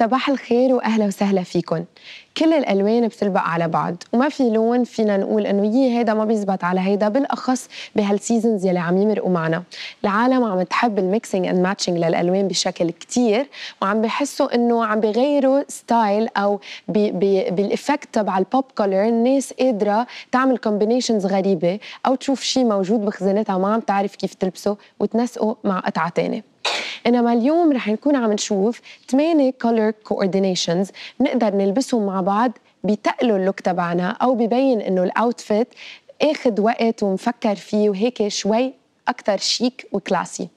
صباح الخير واهلا وسهلا فيكم كل الالوان بتلبق على بعض وما في لون فينا نقول انه يي هيدا ما بيزبط على هيدا بالاخص بهالسيزونز يلي عم يمرقوا معنا العالم عم تحب الميكسينج اند ماتشنج للالوان بشكل كتير وعم بحسوا انه عم بغيروا ستايل او بي بي بالافكت تبع البوب كولر الناس قادره تعمل كومبينيشنز غريبه او تشوف شيء موجود بخزانتها ما عم تعرف كيف تلبسه وتنسقه مع قطعه ثانيه انما اليوم رح نكون عم نشوف 8 color coordinations نقدر نلبسهم مع بعض بتقلوا اللوك تبعنا او ببين انه الاوتفيت اخذ وقت ومفكر فيه وهيك شوي اكثر شيك وكلاسي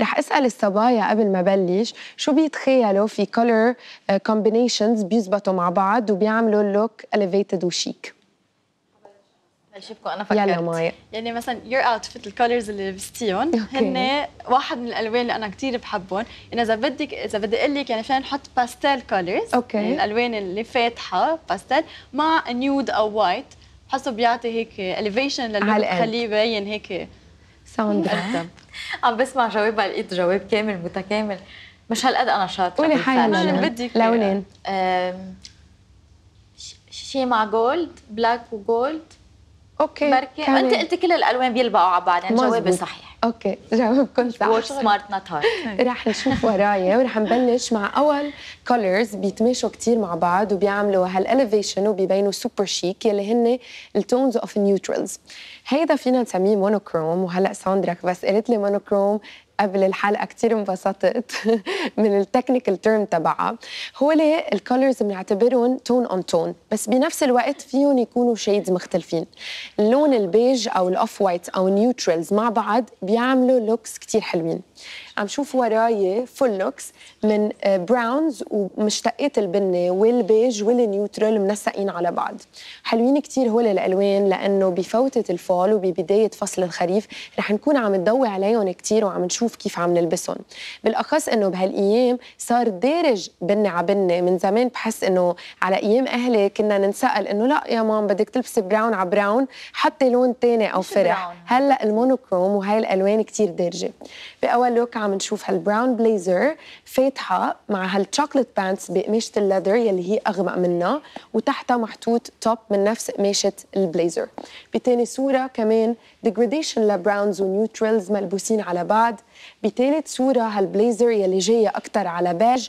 رح اسال الصبايا قبل ما بلش شو بيتخيلوا في color آه, combinations بيزبطوا مع بعض وبيعملوا لوك elevated وشيك شبكوا انا فكرت يلا مايا يعني مثلا يور اوتفيت الكولرز اللي لبستيهم هن واحد من الالوان اللي انا كثير بحبهم يعني اذا بدك اذا بدي اقول لك يعني فينا نحط باستيل كولرز اوكي من الالوان اللي فاتحه باستيل مع نيود او وايت بحسه بيعطي هيك الفيشن للون بخليه يبين هيك ساوند عم بسمع جوابها لقيت جواب كامل متكامل مش هالقد انا شاطره قولي حالي بدك لونين شي مع جولد بلاك وجولد اوكي بركي انت قلتي كل الالوان بيلبقوا على بعض يعني جوابي صحيح اوكي جاوب كنت واتش سمارت نوت هارد رح نشوف ورايا ورح نبلش مع اول كولرز بيتماشوا كثير مع بعض وبيعملوا هالاليفيشن وبيبينوا سوبر شيك يلي هن التونز اوف نيوترالز هيدا فينا نسميه مونوكروم وهلا ساندرا بس قالت لي مونوكروم قبل الحلقه كثير انبسطت من التكنيكال تيرم تبعها هو ليه الكولرز بنعتبرهم تون اون تون بس بنفس الوقت فيهم يكونوا شيدز مختلفين اللون البيج او الاوف وايت او نيوترالز مع بعض بي يعملوا لوكس كتير حلوين عم شوف وراي فول لوكس من براونز آه، ومشتقات البني والبيج والنيوترال منسقين على بعض حلوين كتير هول الالوان لانه بفوتة الفول وببداية فصل الخريف رح نكون عم نضوي عليهم كتير وعم نشوف كيف عم نلبسهم بالاخص انه بهالايام صار دارج بني على بني من زمان بحس انه على ايام اهلي كنا ننسال انه لا يا مام بدك تلبسي براون على براون حطي لون تاني او فرح هلا المونوكروم وهي الالوان كتير دارجه باول لوك عم نشوف هالبراون بليزر فاتحه مع هالتشوكلت بانتس بقماشه الليذر يلي هي اغمق منها وتحتها محطوط توب من نفس قماشه البليزر بتاني صوره كمان ديجريديشن لبراونز ونيوترلز ملبوسين على بعض بتالت صوره هالبليزر يلي جايه اكثر على بيج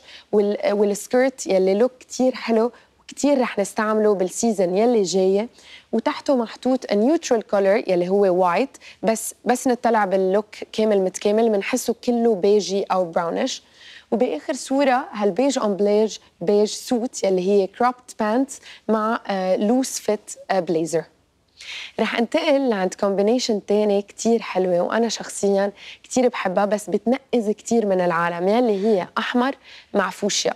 والسكيرت يلي لوك كثير حلو كثير رح نستعمله بالسيزن يلي جايه وتحته محطوط نيوترال كولر يلي هو وايت بس بس نطلع باللوك كامل متكامل بنحسه كله بيجي او براونش وباخر صوره هالبيج اون بليج بيج سوت يلي هي كروبت بانت مع لوس فيت بليزر رح انتقل لعند كومبينيشن تاني كتير حلوة وأنا شخصيا كتير بحبها بس بتنقذ كتير من العالم يلي هي أحمر مع فوشيا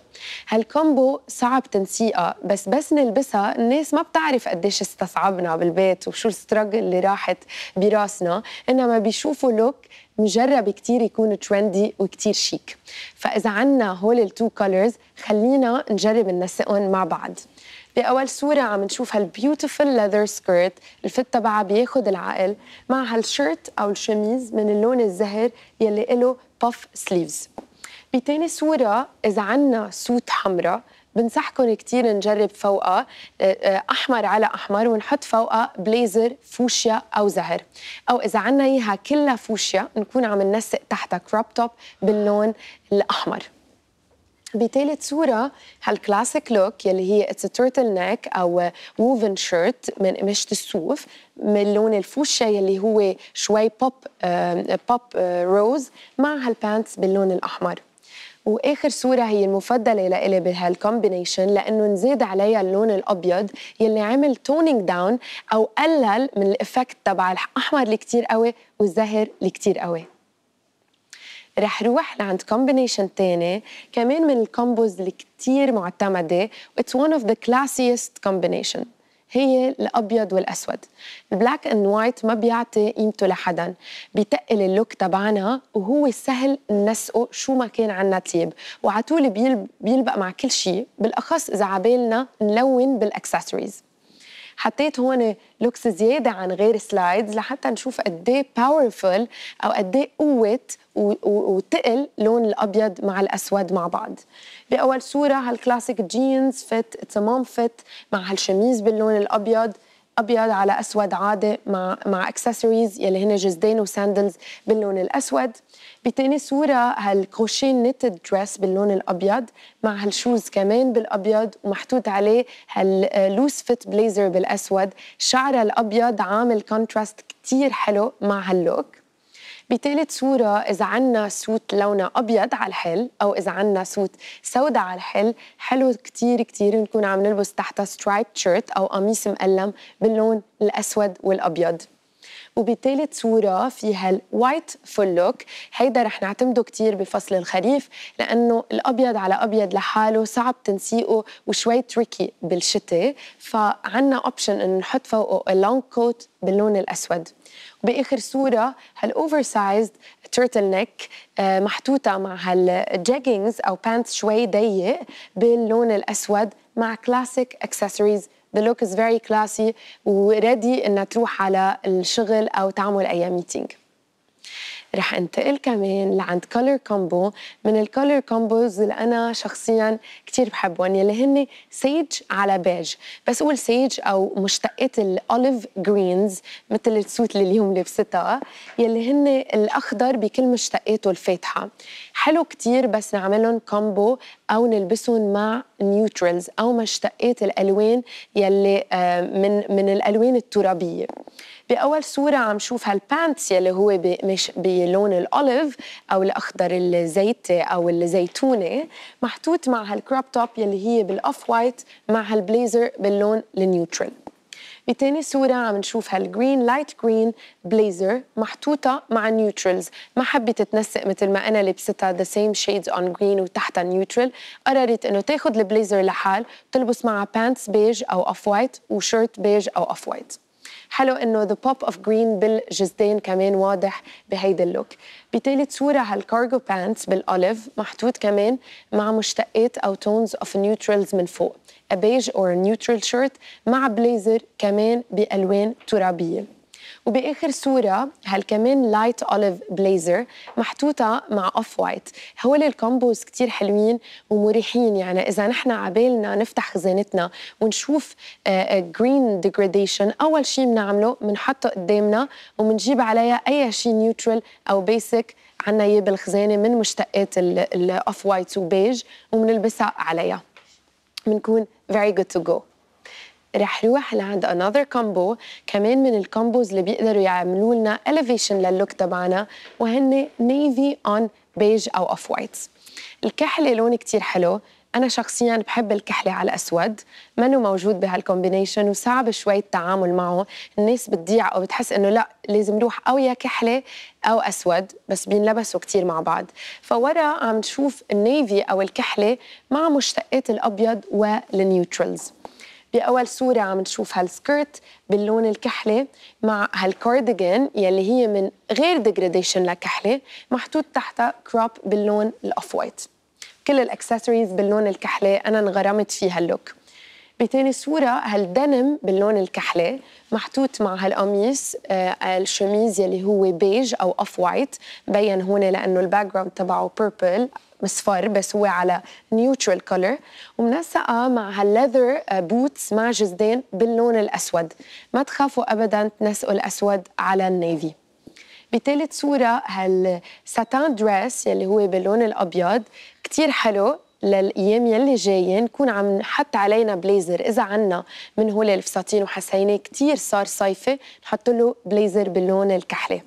هالكومبو صعب تنسيقها بس بس نلبسها الناس ما بتعرف قديش استصعبنا بالبيت وشو السترجل اللي راحت براسنا إنما بيشوفوا لوك مجرب كتير يكون ترندي وكتير شيك فإذا عنا هول التو كولرز خلينا نجرب ننسقهم مع بعض باول صوره عم نشوف هالبيوتيفل ليذر سكيرت الفت تبعها بياخد العقل مع هالشيرت او الشميز من اللون الزهر يلي له بف سليفز بتاني صوره اذا عنا سوت حمراء بنصحكم كثير نجرب فوقها آه، آه، احمر على احمر ونحط فوقها بليزر فوشيا او زهر او اذا عنا اياها كلها فوشيا نكون عم ننسق تحتها كروب توب باللون الاحمر بثالث صورة هالكلاسيك لوك يلي هي اتس تورتل نيك او ووفن شيرت من قماشة الصوف من لون الفوشيا يلي هو شوي بوب بوب روز مع هالبانتس باللون الأحمر واخر صوره هي المفضله لإلي بهالكومبينيشن لانه نزيد عليها اللون الابيض يلي عمل تونينج داون او قلل من الافكت تبع الاحمر اللي كتير قوي والزهر اللي كتير قوي رح روح لعند كومبينيشن تاني كمان من الكومبوز اللي كتير معتمدة واتس ون اوف ذا كلاسيست كومبينيشن هي الابيض والاسود البلاك اند وايت ما بيعطي قيمته لحدا بيتقل اللوك تبعنا وهو سهل نسقه شو ما كان عنا تيب وعطول بيلبق مع كل شيء بالاخص اذا عبالنا نلون بالاكسسوارز حطيت هون لوكس زياده عن غير سلايدز لحتى نشوف قد ايه باورفل او قد ايه قوه وتقل لون الابيض مع الاسود مع بعض باول صوره هالكلاسيك جينز فت تمام فت مع هالشميز باللون الابيض ابيض على اسود عادي مع مع اكسسوارز يلي هن جزدين وساندلز باللون الاسود بتاني صوره هالكروشيه نت دريس باللون الابيض مع هالشوز كمان بالابيض ومحطوط عليه هاللوس فيت بليزر بالاسود شعرها الابيض عامل كونتراست كتير حلو مع هاللوك بثالث صورة إذا عنا سوت لونه أبيض على الحل أو إذا عنا سوت سوداء على الحل حلو كتير كتير نكون عم نلبس تحتها سترايب شيرت أو قميص مقلم باللون الأسود والأبيض وبالتالي صورة فيها الوايت فول لوك هيدا رح نعتمده كتير بفصل الخريف لأنه الأبيض على أبيض لحاله صعب تنسيقه وشوي تريكي بالشتاء فعنا أوبشن إنه نحط فوقه اللونج كوت باللون الأسود وبآخر صورة هالأوفر سايزد تيرتل نيك محطوطة مع هالجيجينز أو بانتس شوي ضيق باللون الأسود مع كلاسيك اكسسوارز the look is very classy وريدي انها تروح على الشغل او تعمل اي ميتينج رح انتقل كمان لعند كولر كومبو من الكولر كومبوز اللي انا شخصيا كثير بحبهم يلي هن سيج على بيج بس اقول سيج او مشتقات الاوليف جرينز مثل السوت اللي اليوم لبستها يلي هن الاخضر بكل مشتقاته الفاتحه حلو كثير بس نعملهم كومبو او نلبسهم مع نيوترلز او اشتقيت الالوان يلي آه، من من الالوان الترابيه باول صوره عم شوف هالبانتس يلي هو بلون الاوليف او الاخضر الزيتي او الزيتوني محطوط مع هالكروب توب يلي هي بالاوف وايت مع هالبليزر باللون النيوترال بتاني صوره عم نشوف هالجرين لايت جرين بليزر محطوطه مع نيوترلز ما حبت تنسق مثل ما انا لبستها ذا سيم شيدز اون جرين وتحتها نيوترال قررت انه تاخذ البليزر لحال تلبس معها بانتس بيج او اوف وايت وشيرت بيج او اوف وايت حلو انه ذا بوب اوف جرين بالجزدين كمان واضح بهيدا اللوك بتالت صوره هالكارجو بانتس بالاوليف محطوط كمان مع مشتقات او تونز اوف نيوترلز من فوق ابيج اور نيوترال شيرت مع بليزر كمان بالوان ترابيه وبآخر صورة هالكمان لايت أوليف بليزر محطوطة مع أوف وايت هول الكومبوز كتير حلوين ومريحين يعني إذا نحن عبالنا نفتح خزانتنا ونشوف جرين آه، ديجريديشن آه، أول شيء بنعمله بنحطه قدامنا وبنجيب عليها أي شيء نيوترال أو بيسك عنا اياه بالخزانه من مشتقات الاوف وايت وبيج وبنلبسها عليها بنكون فيري جود تو جو رح روح لعند another combo كمان من الكومبوز اللي بيقدروا يعملوا لنا elevation لللوك تبعنا وهن navy on beige أو اوف وايت الكحلة لون كتير حلو أنا شخصيا بحب الكحلة على الأسود منه موجود بهالكومبينيشن وصعب شوي التعامل معه الناس بتضيع أو بتحس إنه لا لازم نروح أو يا كحلة أو أسود بس بينلبسوا كتير مع بعض فورا عم نشوف النيفي أو الكحلة مع مشتقات الأبيض والنيوترلز باول صوره عم نشوف هالسكيرت باللون الكحلي مع هالكارديجان يلي هي من غير ديجراديشن لكحله محطوط تحتها كروب باللون الاوف وايت كل الاكسسوارز باللون الكحلي انا انغرمت فيها اللوك بتاني صورة هالدنم باللون الكحلي محطوط مع هالقميص آه الشميز يلي هو بيج أو أوف وايت مبين هون لأنه الباك جراوند تبعه بيربل مصفر بس هو على نيوترال كولر ومنسقه مع هالليذر بوتس آه، مع جزدان باللون الاسود ما تخافوا ابدا تنسقوا الاسود على النيفي بثالث صورة هالساتان دريس يلي هو باللون الأبيض كتير حلو للايام يلي جايين نكون عم نحط علينا بليزر اذا عنا من هول الفساتين وحسيني كتير صار صيفي نحط له بليزر باللون الكحلي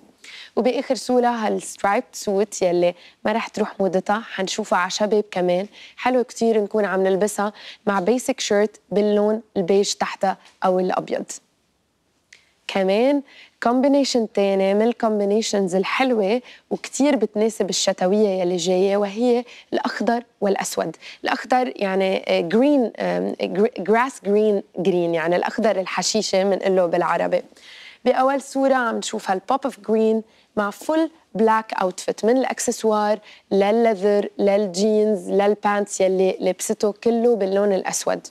وباخر سوله هالسترايب سوت يلي ما رح تروح موضتها حنشوفها على شباب كمان حلو كثير نكون عم نلبسها مع بيسك شيرت باللون البيج تحتها او الابيض كمان كومبينيشن تاني من الكومبينيشنز الحلوة وكتير بتناسب الشتوية يلي جاية وهي الأخضر والأسود الأخضر يعني جرين جراس جرين جرين يعني الأخضر الحشيشة له بالعربي باول صوره عم نشوف هالبوب اوف جرين مع فل بلاك اوتفيت من الاكسسوار للليذر للجينز للبانتس يلي لبسته كله باللون الاسود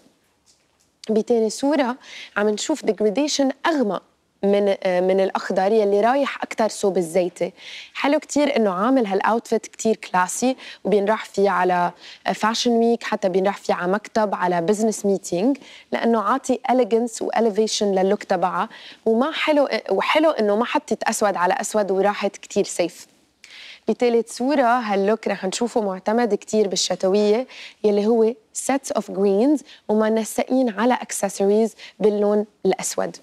بتاني صورة عم نشوف ديجريديشن أغمق من آه، من الاخضر يلي رايح اكثر صوب الزيتي حلو كثير انه عامل هالاوتفيت كثير كلاسي وبينراح فيه على فاشن ويك حتى بينراح فيه على مكتب على بزنس ميتينج لانه عاطي اليجنس واليفيشن للوك تبعها وما حلو وحلو انه ما حطت اسود على اسود وراحت كثير سيف بثالث صورة هاللوك رح نشوفه معتمد كتير بالشتوية يلي هو sets of greens ومنسقين على accessories باللون الأسود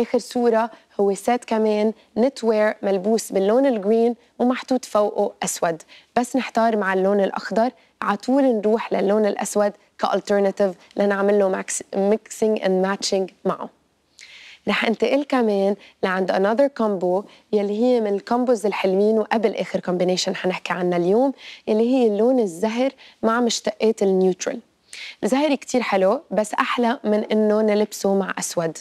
اخر صوره هو سات كمان نت وير ملبوس باللون الجرين ومحطوط فوقه اسود بس نحتار مع اللون الاخضر على طول نروح للون الاسود كالترناتيف لنعمل له ميكسينج اند ماتشنج معه رح انتقل كمان لعند انذر كومبو يلي هي من الكومبوز الحلوين وقبل اخر كومبينيشن حنحكي عنها اليوم يلي هي اللون الزهر مع مشتقات النيوترال الزهر كتير حلو بس أحلى من إنه نلبسه مع أسود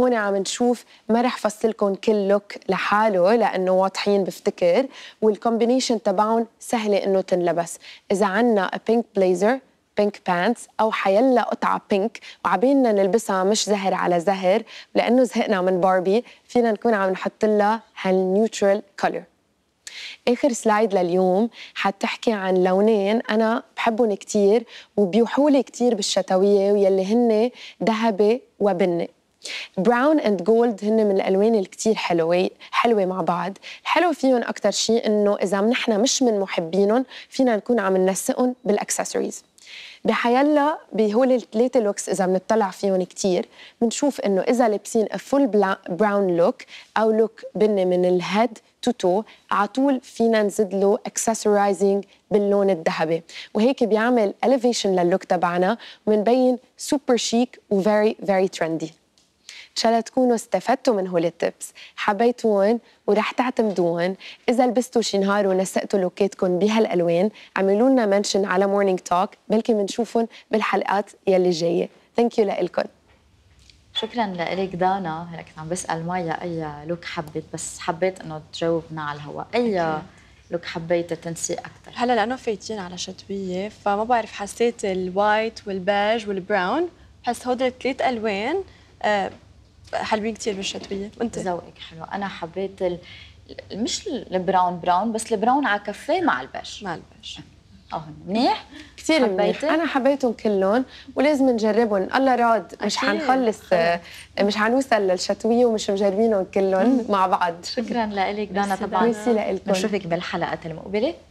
هون عم نشوف ما رح فصلكم كل لوك لحاله لانه واضحين بفتكر والكومبينيشن تبعهم سهله انه تنلبس اذا عندنا بينك بليزر بينك بانتس او حيلا قطعه بينك وعبينا نلبسها مش زهر على زهر لانه زهقنا من باربي فينا نكون عم نحط لها هالنيوترال كولر اخر سلايد لليوم حتحكي عن لونين انا بحبهم كثير وبيوحوا لي كثير بالشتويه ويلي هن ذهبي وبني براون اند جولد هن من الالوان الكتير حلوه حلوه مع بعض الحلو فيهم اكثر شيء انه اذا نحن مش من محبينهم فينا نكون عم ننسقهم بالاكسسوارز بحيلا بهول الثلاثة لوكس إذا بنطلع فيهم كتير بنشوف إنه إذا لابسين فول براون لوك أو لوك بني من الهيد تو تو على طول فينا نزيد له اكسسوارايزنج باللون الذهبي وهيك بيعمل اليفيشن للوك تبعنا وبنبين سوبر شيك وفيري فيري ترندي شاء الله تكونوا استفدتوا من هول التبس حبيتوهن ورح تعتمدوهن اذا لبستوا شي نهار ونسقتوا لوكيتكم بهالالوان اعملوا لنا منشن على مورنينج توك بلكي بنشوفهم بالحلقات يلي جايه ثانك يو لكم شكرا لك دانا هلا كنت عم بسال مايا اي لوك حبيت بس حبيت انه تجاوبنا على الهواء اي لوك حبيت تنسي اكثر هلا لانه فايتين على شتويه فما بعرف حسيت الوايت والبيج والبراون بحس هدول الثلاث الوان آه، حلوين كثير بالشتويه وانت ذوقك حلو انا حبيت ال... مش البراون براون بس البراون على كفاه مع البش مع البش اه منيح كثير منيح انا حبيتهم كلهم ولازم نجربهم الله راد مش حنخلص آه، مش حنوصل للشتويه ومش مجربينهم كلهم مع بعض شكرا لك دانا طبعا ميرسي لكم بشوفك بالحلقه المقبله